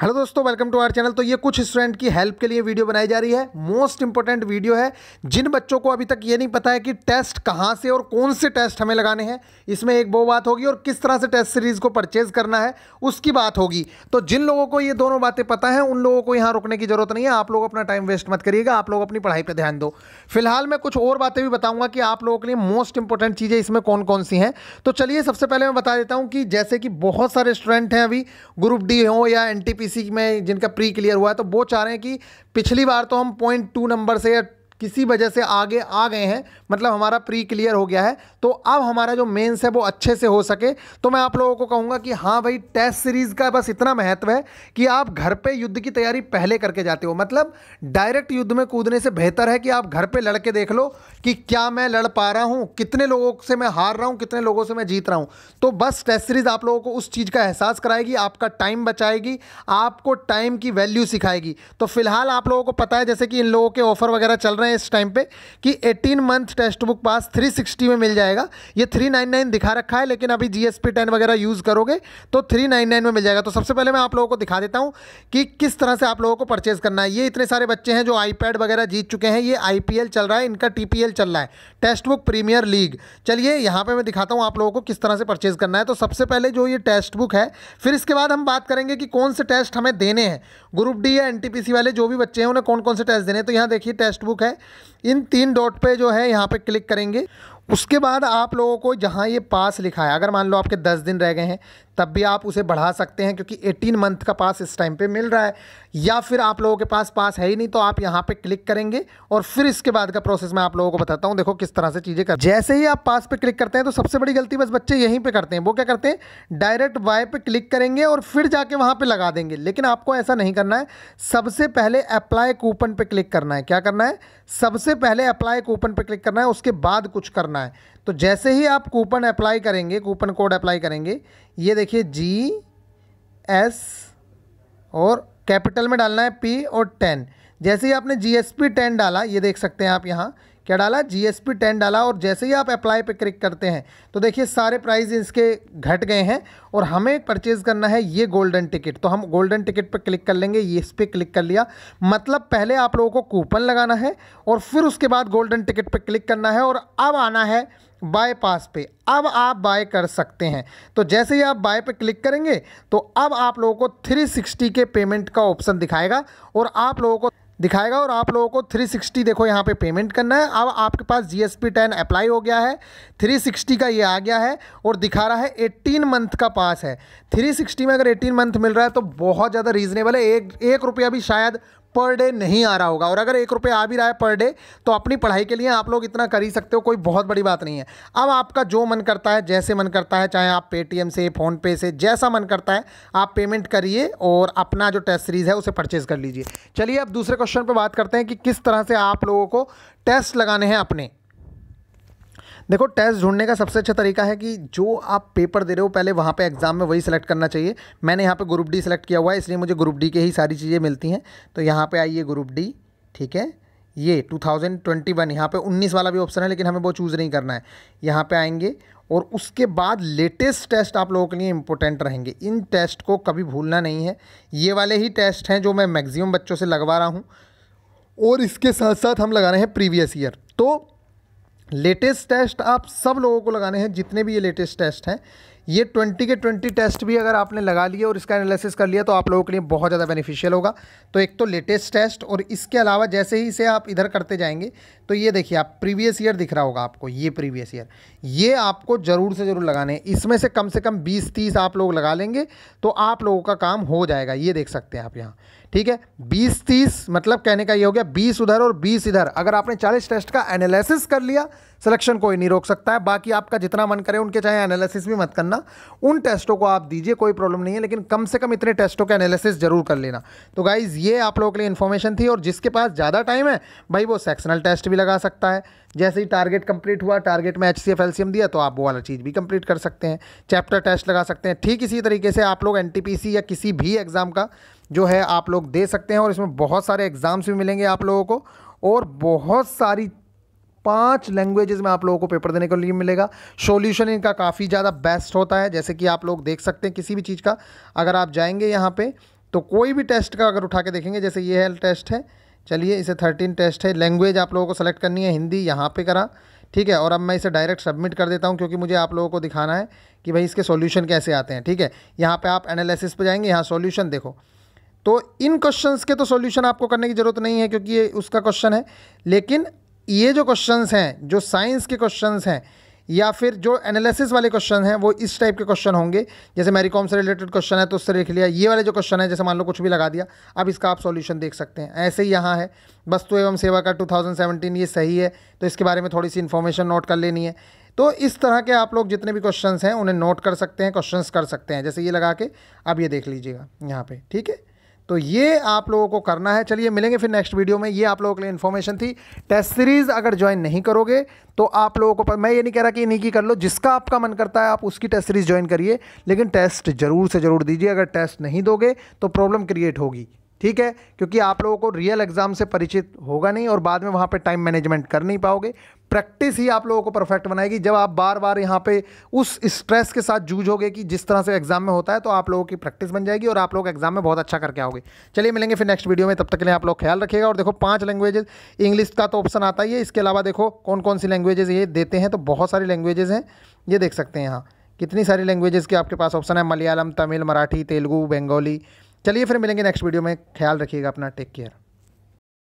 hello दोस्तों welcome to our channel तो ये कुछ स्टूडेंट की हेल्प के लिए वीडियो बनाई जा रही है मोस्ट इंपॉर्टेंट वीडियो है जिन बच्चों को अभी तक ये नहीं पता है कि टेस्ट कहाँ से और कौन से टेस्ट हमें लगाने हैं इसमें एक वो बात होगी और किस तरह से टेस्ट सीरीज़ को परचेज करना है उसकी बात होगी तो जिन लोगों को ये दोनों बातें पता है उन लोगों को यहाँ रुकने की ज़रूरत नहीं है आप लोग अपना टाइम वेस्ट मत करिएगा आप लोग अपनी पढ़ाई पर ध्यान दो फिलहाल मैं कुछ और बातें भी बताऊँगा कि आप लोगों के लिए मोस्ट इंपॉर्टेंट चीज़ें इसमें कौन कौन सी हैं तो चलिए सबसे पहले मैं बता देता हूँ कि जैसे कि बहुत सारे स्टूडेंट हैं अभी ग्रुप डी हों या एन बीसी में जिनका प्री क्लियर हुआ है तो वो चाह रहे हैं कि पिछली बार तो हम पॉइंट टू नंबर से या किसी वजह से आगे आ गए हैं मतलब हमारा प्री क्लियर हो गया है तो अब हमारा जो मेंस है वो अच्छे से हो सके तो मैं आप लोगों को कहूँगा कि हाँ भाई टेस्ट सीरीज़ का बस इतना महत्व है कि आप घर पे युद्ध की तैयारी पहले करके जाते हो मतलब डायरेक्ट युद्ध में कूदने से बेहतर है कि आप घर पे लड़के देख लो कि क्या मैं लड़ पा रहा हूँ कितने लोगों से मैं हार रहा हूँ कितने लोगों से मैं जीत रहा हूँ तो बस टेस्ट सीरीज़ आप लोगों को उस चीज़ का एहसास कराएगी आपका टाइम बचाएगी आपको टाइम की वैल्यू सिखाएगी तो फिलहाल आप लोगों को पता है जैसे कि इन लोगों के ऑफर वगैरह चल रहे रहे हैं इस टाइम पे कि 18 मंथ टेस्ट बुक पास 360 में मिल जाएगा ये 399 दिखा रखा है लेकिन अभी जीएसपी 10 वगैरह यूज़ करोगे तो 399 में मिल जाएगा तो सबसे पहले मैं आप लोगों को दिखा देता हूँ कि किस तरह से आप लोगों को परचेज़ करना है ये इतने सारे बच्चे हैं जो आईपैड वगैरह जीत चुके हैं ये आई चल रहा है इनका टी चल रहा है टेस्ट बुक प्रीमियर लीग चलिए यहाँ पर मैं दिखाता हूँ आप लोगों को किस तरह से परचेज़ करना है तो सबसे पहले जो ये टेस्ट बुक है फिर इसके बाद हम बात करेंगे कि कौन से टेस्ट हमें देने हैं ग्रुप डी या एन वाले जो भी बच्चे हैं उन्हें कौन कौन से टेस्ट देने तो यहाँ देखिए टेस्ट बुक है इन तीन डॉट पे जो है यहाँ पे क्लिक करेंगे उसके बाद आप लोगों को जहाँ ये पास लिखा है अगर मान लो आपके दस दिन रह गए हैं तब भी आप उसे बढ़ा सकते हैं क्योंकि एटीन मंथ का पास इस टाइम पे मिल रहा है या फिर आप लोगों के पास पास है ही नहीं तो आप यहाँ पे क्लिक करेंगे और फिर इसके बाद का प्रोसेस मैं आप लोगों को बताता हूँ देखो किस तरह से चीज़ें कर जैसे ही आप पास पर क्लिक करते हैं तो सबसे बड़ी गलती बस बच्चे यहीं पर करते हैं वो क्या करते हैं डायरेक्ट वाई पर क्लिक करेंगे और फिर जाके वहाँ पर लगा देंगे लेकिन आपको ऐसा नहीं करना है सबसे पहले अप्लाई कूपन पर क्लिक करना है क्या करना है सबसे पहले अप्लाई कूपन पर क्लिक करना है उसके बाद कुछ करना करना है तो जैसे ही आप कूपन अप्लाई करेंगे कूपन कोड अप्लाई करेंगे ये देखिए जी एस और कैपिटल में डालना है पी और टेन जैसे ही आपने जी एस पी टेन डाला ये देख सकते हैं आप यहाँ क्या डाला जीएसपी टेन डाला और जैसे ही आप अप्लाई पे क्लिक करते हैं तो देखिए सारे प्राइस इसके घट गए हैं और हमें परचेज़ करना है ये गोल्डन टिकट तो हम गोल्डन टिकट पर क्लिक कर लेंगे ये इस पर क्लिक कर लिया मतलब पहले आप लोगों को कूपन लगाना है और फिर उसके बाद गोल्डन टिकट पर क्लिक करना है और अब आना है बाय पास पे अब आप बाय कर सकते हैं तो जैसे ही आप बाय पे क्लिक करेंगे तो अब आप लोगों को 360 के पेमेंट का ऑप्शन दिखाएगा और आप लोगों को दिखाएगा और आप लोगों को 360 देखो यहाँ पे पेमेंट करना है अब आपके पास G S P ten apply हो गया है 360 का ये आ गया है और दिखा रहा है 18 मंथ का पास है 360 में अगर 18 मंथ मिल रहा है तो बहुत ज़्यादा रीज़नेबल है एक एक रुपया भी शायद पर डे नहीं आ रहा होगा और अगर एक रुपये आ भी रहा है पर डे तो अपनी पढ़ाई के लिए आप लोग इतना कर ही सकते हो कोई बहुत बड़ी बात नहीं है अब आपका जो मन करता है जैसे मन करता है चाहे आप पेटीएम से फ़ोनपे से जैसा मन करता है आप पेमेंट करिए और अपना जो टेस्ट सीरीज़ है उसे परचेज़ कर लीजिए चलिए अब दूसरे क्वेश्चन पर बात करते हैं कि किस तरह से आप लोगों को टेस्ट लगाने हैं अपने देखो टेस्ट ढूंढने का सबसे अच्छा तरीका है कि जो आप पेपर दे रहे हो पहले वहाँ पे एग्ज़ाम में वही सेलेक्ट करना चाहिए मैंने यहाँ पे ग्रुप डी सेलेक्ट किया हुआ है इसलिए मुझे ग्रुप डी के ही सारी चीज़ें मिलती हैं तो यहाँ पे आइए ग्रुप डी ठीक है ये 2021 यहाँ पर उन्नीस वाला भी ऑप्शन है लेकिन हमें वो चूज़ नहीं करना है यहाँ पर आएंगे और उसके बाद लेटेस्ट टेस्ट आप लोगों के लिए इंपॉर्टेंट रहेंगे इन टेस्ट को कभी भूलना नहीं है ये वाले ही टेस्ट हैं जो मैं मैगजिम बच्चों से लगवा रहा हूँ और इसके साथ साथ हम लगा रहे हैं प्रीवियस ईयर तो लेटेस्ट टेस्ट आप सब लोगों को लगाने हैं जितने भी ये लेटेस्ट टेस्ट हैं ये ट्वेंटी के ट्वेंटी टेस्ट भी अगर आपने लगा लिए और इसका एनालिसिस कर लिया तो आप लोगों के लिए बहुत ज़्यादा बेनिफिशियल होगा तो एक तो लेटेस्ट टेस्ट और इसके अलावा जैसे ही इसे आप इधर करते जाएंगे तो ये देखिए आप प्रीवियस ईयर दिख रहा होगा आपको ये प्रीवियस ईयर ये आपको ज़रूर से ज़रूर लगाने हैं इसमें से कम से कम बीस तीस आप लोग लगा लेंगे तो आप लोगों का काम हो जाएगा ये देख सकते हैं आप यहाँ ठीक है बीस तीस मतलब कहने का ये हो गया बीस उधर और बीस इधर अगर आपने चालीस टेस्ट का एनालिसिस कर लिया सिलेक्शन कोई नहीं रोक सकता है बाकी आपका जितना मन करे उनके चाहे एनालिसिस भी मत करना उन टेस्टों को आप दीजिए कोई प्रॉब्लम नहीं है लेकिन कम से कम इतने टेस्टों के एनालिसिस जरूर कर लेना तो गाइज़ ये आप लोगों के लिए इन्फॉर्मेशन थी और जिसके पास ज़्यादा टाइम है भाई वो सेक्शनल टेस्ट भी लगा सकता है जैसे ही टारगेट कंप्लीट हुआ टारगेट में H C F L C M दिया तो आप वो वाला चीज़ भी कंप्लीट कर सकते हैं चैप्टर टेस्ट लगा सकते हैं ठीक इसी तरीके से आप लोग एन टी पी सी या किसी भी एग्ज़ाम का जो है आप लोग दे सकते हैं और इसमें बहुत सारे एग्ज़ाम्स भी मिलेंगे आप लोगों को और बहुत सारी पांच लैंग्वेजेस में आप लोगों को पेपर देने के लिए मिलेगा सॉल्यूशन इनका काफ़ी ज़्यादा बेस्ट होता है जैसे कि आप लोग देख सकते हैं किसी भी चीज़ का अगर आप जाएंगे यहाँ पे तो कोई भी टेस्ट का अगर उठा के देखेंगे जैसे ये है टेस्ट है चलिए इसे थर्टीन टेस्ट है लैंग्वेज आप लोगों को सेलेक्ट करनी है हिंदी यहाँ पर करा ठीक है और अब मैं इसे डायरेक्ट सबमिट कर देता हूँ क्योंकि मुझे आप लोगों को दिखाना है कि भाई इसके सोल्यूशन कैसे आते हैं ठीक है यहाँ पर आप एनालिसिस पर जाएंगे यहाँ सोल्यूशन देखो तो इन क्वेश्चंस के तो सॉल्यूशन आपको करने की ज़रूरत नहीं है क्योंकि ये उसका क्वेश्चन है लेकिन ये जो क्वेश्चंस हैं जो साइंस के क्वेश्चंस हैं या फिर जो एनालिसिस वाले क्वेश्चन हैं वो इस टाइप के क्वेश्चन होंगे जैसे मैरीकॉम से रिलेटेड क्वेश्चन है तो उससे लिख लिया ये वाले जो क्वेश्चन है जैसे मान लो कुछ भी लगा दिया अब इसका आप सॉल्यूशन देख सकते हैं ऐसे ही यहाँ है वस्तु एवं सेवा का 2017 ये सही है तो इसके बारे में थोड़ी सी इन्फॉर्मेशन नोट कर लेनी है तो इस तरह के आप लोग जितने भी क्वेश्चन हैं उन्हें नोट कर सकते हैं क्वेश्चन कर सकते हैं जैसे ये लगा के अब ये देख लीजिएगा यहाँ पर ठीक है तो ये आप लोगों को करना है चलिए मिलेंगे फिर नेक्स्ट वीडियो में ये आप लोगों के लिए इन्फॉर्मेशन थी टेस्ट सीरीज़ अगर ज्वाइन नहीं करोगे तो आप लोगों को पर, मैं ये नहीं कह रहा कि इन्हीं की कर लो जिसका आपका मन करता है आप उसकी टेस्ट सीरीज़ ज्वाइन करिए लेकिन टेस्ट ज़रूर से ज़रूर दीजिए अगर टेस्ट नहीं दोगे तो प्रॉब्लम क्रिएट होगी ठीक है क्योंकि आप लोगों को रियल एग्ज़ाम से परिचित होगा नहीं और बाद में वहाँ पे टाइम मैनेजमेंट कर नहीं पाओगे प्रैक्टिस ही आप लोगों को परफेक्ट बनाएगी जब आप बार बार यहाँ पे उस स्ट्रेस के साथ जूझोगे कि जिस तरह से एग्ज़ाम में होता है तो आप लोगों की प्रैक्टिस बन जाएगी और आप लोग एग्ज़ाम में बहुत अच्छा करके आओगे चलिए मिलेंगे फिर नेक्स्ट वीडियो में तब तक के लिए आप लोग ख्याल रखिएगा और देखो पाँच लैंग्वेजेज इंग्लिश का तो ऑप्शन आता ही है इसके अलावा देखो कौन कौन सी लैंग्वेजेज ये देते हैं तो बहुत सारी लैंग्वेजेज हैं ये देख सकते हैं यहाँ कितनी सारी लैंग्वेजेज़ के आपके पास ऑप्शन है मलयालम तमिल मराठी तेलुगू बंगाली चलिए फिर मिलेंगे नेक्स्ट वीडियो में ख्याल रखिएगा अपना टेक केयर